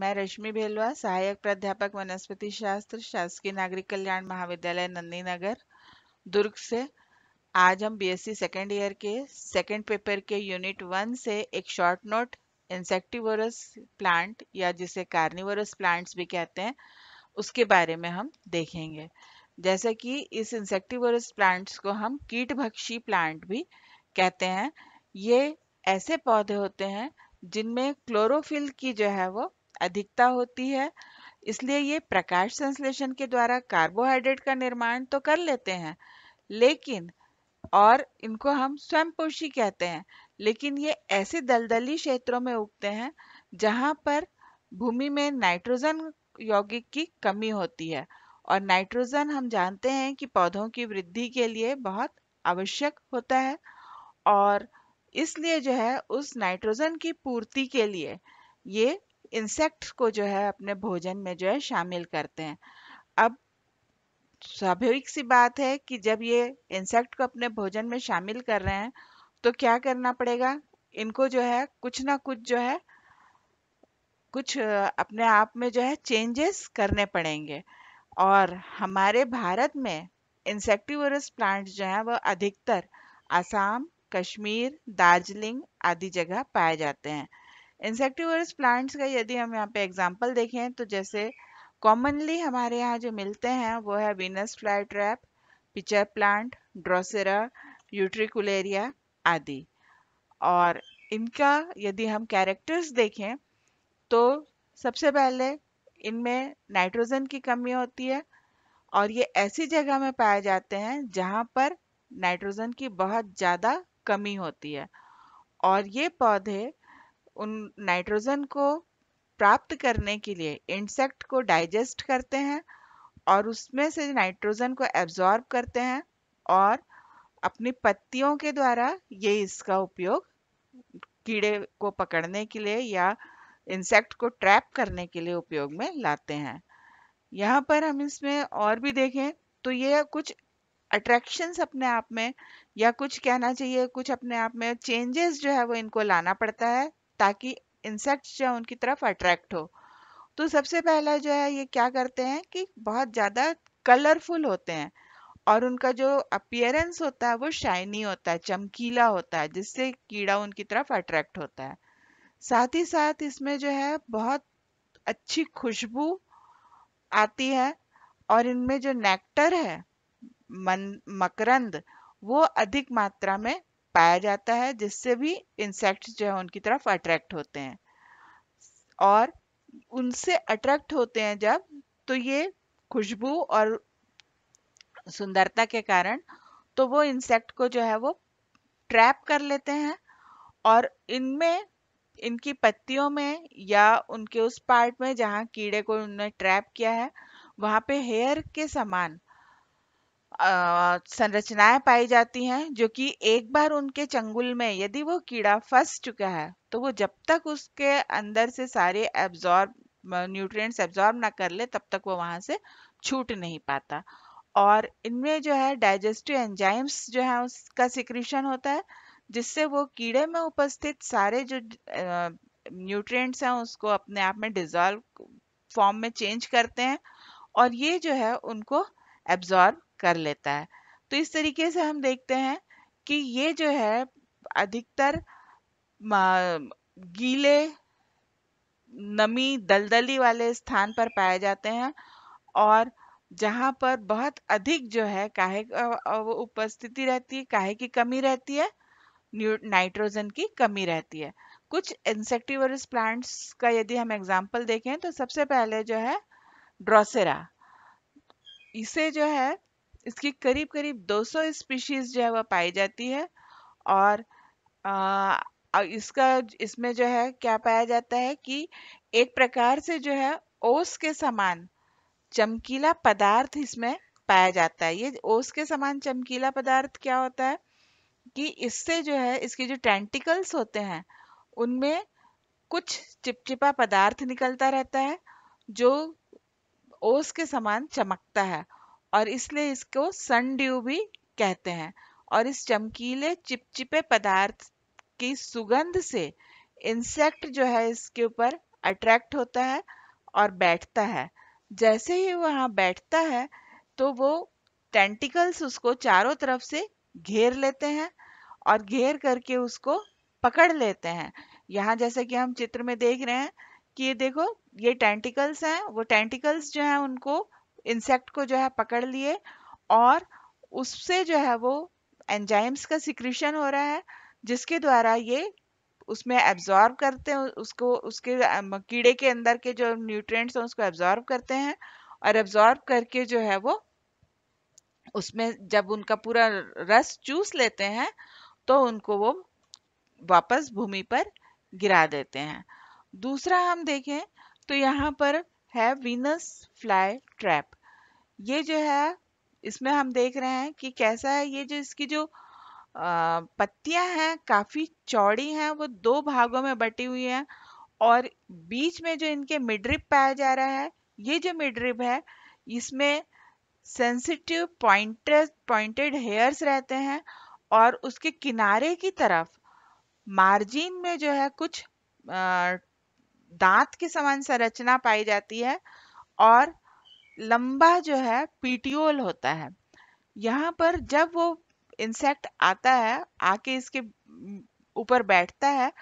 मैं रश्मि भेलवा सहायक प्राध्यापक वनस्पति शास्त्र शासकीय नागरिक कल्याण महाविद्यालय नंदी नगर दुर्ग से आज हम बीएससी सेकेंड ईयर के सेकेंड पेपर के यूनिट वन से एक शॉर्ट नोट इंसेक्टिवरस प्लांट या जिसे कार्निवरस प्लांट्स भी कहते हैं उसके बारे में हम देखेंगे जैसे कि इस इंसेक्टिवरस प्लांट्स को हम कीटभक्षी प्लांट भी कहते हैं ये ऐसे पौधे होते हैं जिनमें क्लोरोफिल की जो है वो अधिकता होती है इसलिए ये प्रकाश संश्लेषण के द्वारा कार्बोहाइड्रेट का निर्माण तो कर लेते हैं लेकिन और इनको हम स्वयंपोषी कहते हैं लेकिन ये ऐसे दलदली क्षेत्रों में उगते हैं जहाँ पर भूमि में नाइट्रोजन यौगिक की कमी होती है और नाइट्रोजन हम जानते हैं कि पौधों की वृद्धि के लिए बहुत आवश्यक होता है और इसलिए जो है उस नाइट्रोजन की पूर्ति के लिए ये इंसेक्ट को जो है अपने भोजन में जो है शामिल करते हैं अब स्वाभाविक सी बात है कि जब ये इंसेक्ट को अपने भोजन में शामिल कर रहे हैं तो क्या करना पड़ेगा इनको जो है कुछ ना कुछ जो है कुछ अपने आप में जो है चेंजेस करने पड़ेंगे और हमारे भारत में इंसेक्टिवरस प्लांट जो है वह अधिकतर आसाम कश्मीर दार्जिलिंग आदि जगह पाए जाते हैं इंसेक्टिवर्स प्लांट्स का यदि हम यहाँ पे एग्जाम्पल देखें तो जैसे कॉमनली हमारे यहाँ जो मिलते हैं वो है Venus fly trap pitcher plant Drosera Utricularia आदि और इनका यदि हम कैरेक्टर्स देखें तो सबसे पहले इनमें नाइट्रोजन की कमी होती है और ये ऐसी जगह में पाए जाते हैं जहाँ पर नाइट्रोजन की बहुत ज़्यादा कमी होती है और ये पौधे उन नाइट्रोजन को प्राप्त करने के लिए इंसेक्ट को डाइजेस्ट करते हैं और उसमें से नाइट्रोजन को एब्जॉर्ब करते हैं और अपनी पत्तियों के द्वारा ये इसका उपयोग कीड़े को पकड़ने के लिए या इंसेक्ट को ट्रैप करने के लिए उपयोग में लाते हैं यहाँ पर हम इसमें और भी देखें तो ये कुछ अट्रैक्शंस अपने आप में या कुछ कहना चाहिए कुछ अपने आप में चेंजेस जो है वो इनको लाना पड़ता है ताकि इंसेक्ट्स जो है उनकी तरफ अट्रैक्ट हो तो सबसे पहला जो है ये क्या करते हैं कि बहुत ज़्यादा कलरफुल होते हैं और उनका जो अपियरेंस होता है वो शाइनी होता है चमकीला होता है जिससे कीड़ा उनकी तरफ अट्रैक्ट होता है साथ ही साथ इसमें जो है बहुत अच्छी खुशबू आती है और इनमें जो नेक्टर है मन मकरंद वो अधिक मात्रा में पाया जाता है जिससे भी इंसेक्ट्स जो है उनकी तरफ अट्रैक्ट होते हैं और उनसे अट्रैक्ट होते हैं जब तो ये खुशबू और सुंदरता के कारण तो वो इंसेक्ट को जो है वो ट्रैप कर लेते हैं और इनमें इनकी पत्तियों में या उनके उस पार्ट में जहाँ कीड़े को उन्होंने ट्रैप किया है वहाँ पे हेयर के समान संरचनाएं पाई जाती हैं जो कि एक बार उनके चंगुल में यदि वो कीड़ा फंस चुका है तो वो जब तक उसके अंदर से सारे एब्जॉर्ब न्यूट्रिएंट्स एब्जॉर्ब ना कर ले तब तक वो वहाँ से छूट नहीं पाता और इनमें जो है डाइजेस्टिव एंजाइम्स जो है उसका सिक्रीशन होता है जिससे वो कीड़े में उपस्थित सारे जो न्यूट्रिएंट्स हैं उसको अपने आप में डिजॉल्व फॉर्म में चेंज करते हैं और ये जो है उनको एब्जॉर्ब कर लेता है तो इस तरीके से हम देखते हैं कि ये जो है अधिकतर गीले नमी दलदली वाले स्थान पर पाए जाते हैं और जहाँ पर बहुत अधिक जो है काहे उपस्थिति रहती है काहे की कमी रहती है नाइट्रोजन की कमी रहती है कुछ इंसेक्टिवरस प्लांट्स का यदि हम एग्जाम्पल देखें तो सबसे पहले जो है ड्रोसेरा इसे जो है इसकी करीब करीब 200 स्पीशीज जो है वह पाई जाती है और आ, इसका इसमें जो है क्या पाया जाता है कि एक प्रकार से जो है ओस के समान चमकीला पदार्थ इसमें पाया जाता है ये ओस के समान चमकीला पदार्थ क्या होता है कि इससे जो है इसके जो टेंटिकल्स होते हैं उनमें कुछ चिपचिपा पदार्थ निकलता रहता है जो ओस के समान चमकता है और इसलिए इसको सन ड्यू भी कहते हैं और इस चमकीले चिपचिपे पदार्थ की सुगंध से इंसेक्ट जो है इसके ऊपर अट्रैक्ट होता है और बैठता है जैसे ही वहाँ बैठता है तो वो टेंटिकल्स उसको चारों तरफ से घेर लेते हैं और घेर करके उसको पकड़ लेते हैं यहाँ जैसे कि हम चित्र में देख रहे हैं कि ये देखो ये टेंटिकल्स हैं वो टेंटिकल्स जो हैं उनको इंसेक्ट को जो है पकड़ लिए और उससे जो है वो एंजाइम्स का सिक्रीशन हो रहा है जिसके द्वारा ये उसमें एब्जॉर्ब करते हैं उसको उसके कीड़े के अंदर के जो न्यूट्रिएंट्स हैं उसको एब्जॉर्ब करते हैं और एब्जॉर्ब करके जो है वो उसमें जब उनका पूरा रस चूस लेते हैं तो उनको वो वापस भूमि पर गिरा देते हैं दूसरा हम देखें तो यहाँ पर है वीनस फ्लाई ट्रैप ये जो है इसमें हम देख रहे हैं कि कैसा है ये जो इसकी जो पत्तियां हैं काफी चौड़ी हैं वो दो भागों में बटी हुई हैं और बीच में जो इनके मिड्रिप पाया जा रहा है ये जो मिड्रिप है इसमें सेंसिटिव पॉइंट पॉइंटेड हेयर्स रहते हैं और उसके किनारे की तरफ मार्जिन में जो है कुछ दांत के समान संरचना पाई जाती है और लंबा जो है पीटियोल होता है यहाँ पर जब वो इंसेक्ट आता है आके इसके ऊपर बैठता है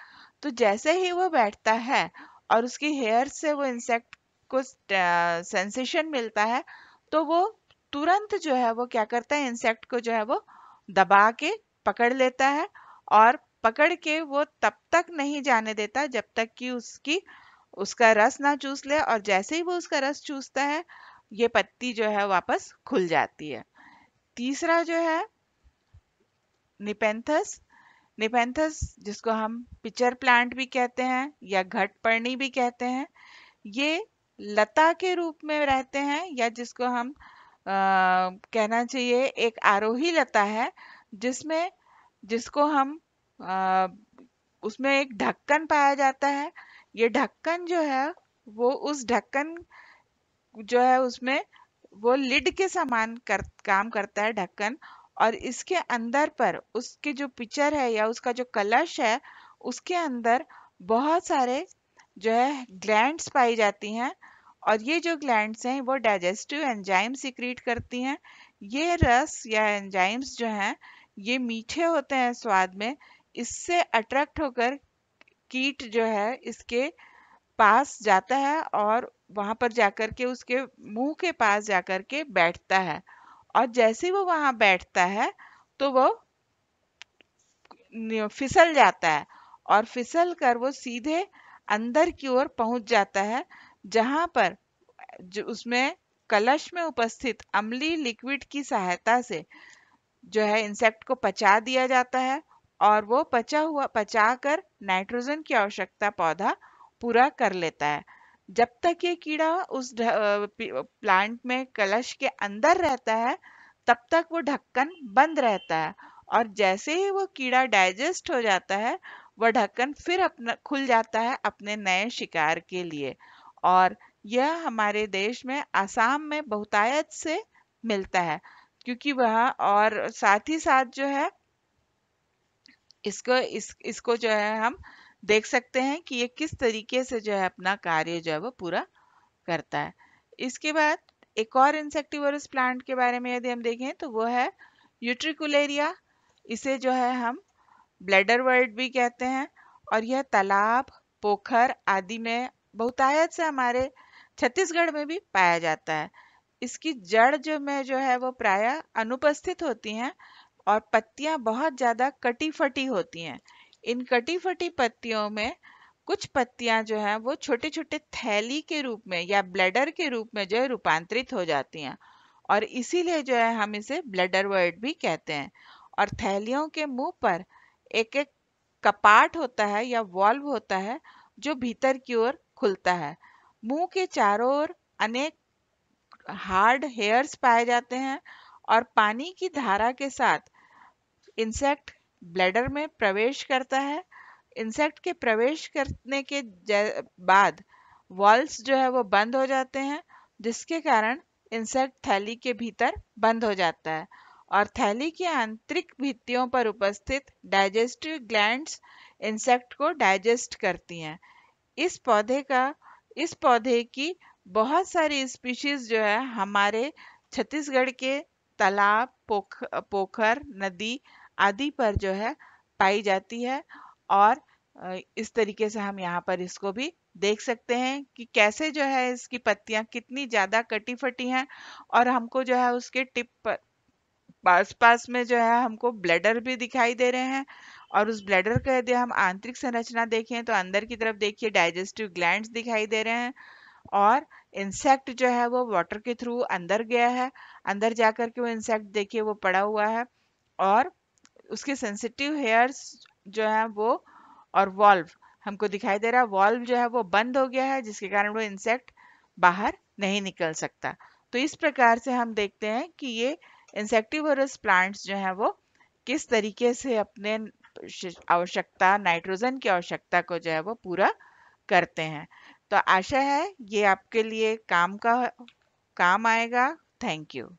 तो जैसे ही वो बैठता है और उसकी हेयर से वो इंसेक्ट को सेंसेशन मिलता है तो वो तुरंत जो है वो क्या करता है इंसेक्ट को जो है वो दबा के पकड़ लेता है और पकड़ के वो तब तक नहीं जाने देता जब तक कि उसकी उसका रस ना चूस ले और जैसे ही वो उसका रस चूसता है ये पत्ती जो है वापस खुल जाती है तीसरा जो है निपेंथस निपेंथस जिसको हम पिचर प्लांट भी कहते हैं या घट पर्णी भी कहते हैं ये लता के रूप में रहते हैं या जिसको हम आ, कहना चाहिए एक आरोही लता है जिसमें जिसको हम आ, उसमें एक ढक्कन पाया जाता है ये ढक्कन जो है वो उस ढक्कन जो है उसमें वो लिड के समान कर, काम करता है ढक्कन और इसके अंदर पर उसके जो पिक्चर है या उसका जो कलश है उसके अंदर बहुत सारे जो है ग्लैंड्स पाई जाती हैं और ये जो ग्लैंड्स हैं वो डाइजेस्टिव एंजाइम सिक्रीट करती हैं ये रस या एंजाइम्स जो हैं ये मीठे होते हैं स्वाद में इससे अट्रैक्ट होकर कीट जो है इसके पास जाता है और वहां पर जाकर के उसके मुंह के पास जाकर के बैठता है और जैसे वो वहां बैठता है तो वो फिसल जाता है और फिसल कर वो सीधे अंदर की ओर पहुंच जाता है जहां पर जो उसमें कलश में उपस्थित अमली लिक्विड की सहायता से जो है इंसेक्ट को पचा दिया जाता है और वो पचा हुआ पचा कर नाइट्रोजन की आवश्यकता पौधा पूरा कर लेता है जब तक ये कीड़ा उस प्लांट में कलश के अंदर रहता है तब तक वो ढक्कन बंद रहता है और जैसे ही वो कीड़ा डाइजेस्ट हो जाता है वह ढक्कन फिर अपना खुल जाता है अपने नए शिकार के लिए और यह हमारे देश में आसाम में बहुतायत से मिलता है क्योंकि वह और साथ ही साथ जो है इसको इस इसको जो है हम देख सकते हैं कि ये किस तरीके से जो है अपना कार्य जो है वो पूरा करता है इसके बाद एक और इंसेक्टिवरस प्लांट के बारे में यदि हम देखें तो वो है यूट्रिकुलेरिया इसे जो है हम ब्लेडर वर्ड भी कहते हैं और यह तालाब पोखर आदि में बहुतायत से हमारे छत्तीसगढ़ में भी पाया जाता है इसकी जड़ जो में जो है वो प्राय अनुपस्थित होती हैं और पत्तियां बहुत ज़्यादा कटी फटी होती हैं इन कटी फटी पत्तियों में कुछ पत्तियां जो है वो छोटे छोटे थैली के रूप में या ब्लडर के रूप में जो है रूपांतरित हो जाती हैं और इसीलिए जो है हम इसे ब्लडर वर्ड भी कहते हैं और थैलियों के मुंह पर एक एक कपाट होता है या वॉल्व होता है जो भीतर की ओर खुलता है मुंह के चारों ओर अनेक हार्ड हेयर्स पाए जाते हैं और पानी की धारा के साथ इंसेक्ट ब्लैडर में प्रवेश करता है इंसेक्ट के प्रवेश करने के बाद वॉल्स जो है वो बंद हो जाते हैं जिसके कारण इंसेक्ट थैली के भीतर बंद हो जाता है और थैली के आंतरिक भित्तियों पर उपस्थित डाइजेस्टिव ग्लैंड्स इंसेक्ट को डाइजेस्ट करती हैं इस पौधे का इस पौधे की बहुत सारी स्पीशीज जो है हमारे छत्तीसगढ़ के तालाब पोख पोखर नदी आदि पर जो है पाई जाती है और इस तरीके से हम यहाँ पर इसको भी देख सकते हैं कि कैसे जो है इसकी पत्तियां कितनी ज़्यादा कटी फटी हैं और हमको जो है उसके टिप पर पास पास में जो है हमको ब्लैडर भी दिखाई दे रहे हैं और उस ब्लैडर का यदि हम आंतरिक संरचना देखें तो अंदर की तरफ देखिए डाइजेस्टिव ग्लैंड दिखाई दे रहे हैं और इंसेक्ट जो है वो वाटर के थ्रू अंदर गया है अंदर जा कर के वो इंसेक्ट देखिए वो पड़ा हुआ है और उसके सेंसिटिव हेयर्स जो है वो और वॉल्व हमको दिखाई दे रहा है वॉल्व जो है वो बंद हो गया है जिसके कारण वो इंसेक्ट बाहर नहीं निकल सकता तो इस प्रकार से हम देखते हैं कि ये इंसेक्टिवरस प्लांट्स जो है वो किस तरीके से अपने आवश्यकता नाइट्रोजन की आवश्यकता को जो है वो पूरा करते हैं तो आशा है ये आपके लिए काम का काम आएगा थैंक यू